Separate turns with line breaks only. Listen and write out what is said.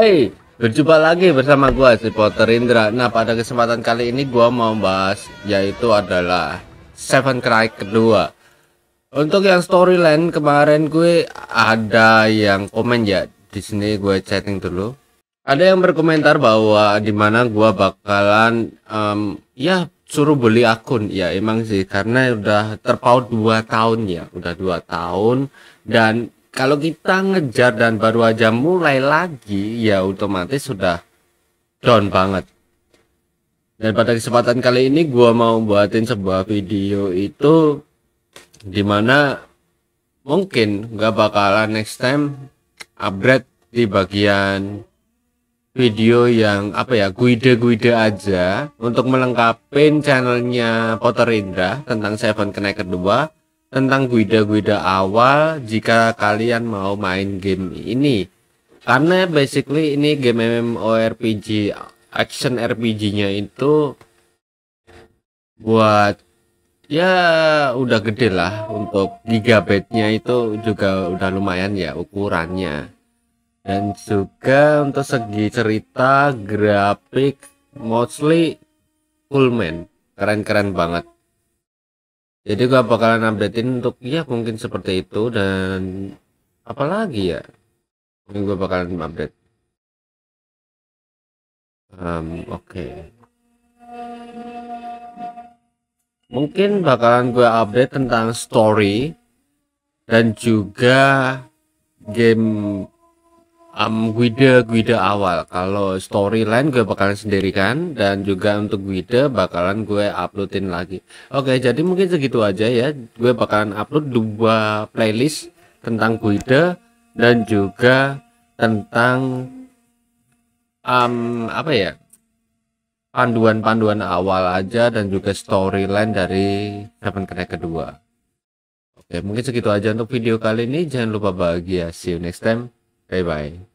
Hey, berjumpa lagi bersama gue si Potter Indra. Nah, pada kesempatan kali ini gue mau bahas yaitu adalah Seven Cry kedua. Untuk yang storyline kemarin gue ada yang komen ya. Di sini gue chatting dulu. Ada yang berkomentar bahwa dimana gue bakalan um, ya suruh beli akun ya emang sih karena udah terpaut dua tahun ya udah dua tahun dan kalau kita ngejar dan baru aja mulai lagi ya otomatis sudah down banget dan pada kesempatan kali ini gua mau buatin sebuah video itu dimana mungkin nggak bakalan next time upgrade di bagian video yang apa ya guide-guide aja untuk melengkapi channelnya Potter Indra tentang Seven Connect kedua tentang guida-guida awal jika kalian mau main game ini karena basically ini game MMORPG action RPG-nya itu buat ya udah gede lah untuk gigabyte-nya itu juga udah lumayan ya ukurannya dan juga untuk segi cerita grafik mostly full man keren-keren banget jadi gua bakalan updatein untuk ya mungkin seperti itu dan apalagi ya mungkin gua bakalan update um, oke okay. mungkin bakalan gue update tentang story dan juga game um, Guide Guide awal. Kalau storyline gue bakalan sendirikan dan juga untuk Guide bakalan gue uploadin lagi. Oke, jadi mungkin segitu aja ya. Gue bakalan upload dua playlist tentang Guide dan juga tentang um, apa ya? panduan-panduan awal aja dan juga storyline dari Seven Kena kedua. Oke, mungkin segitu aja untuk video kali ini. Jangan lupa bahagia. See you next time. 拜拜。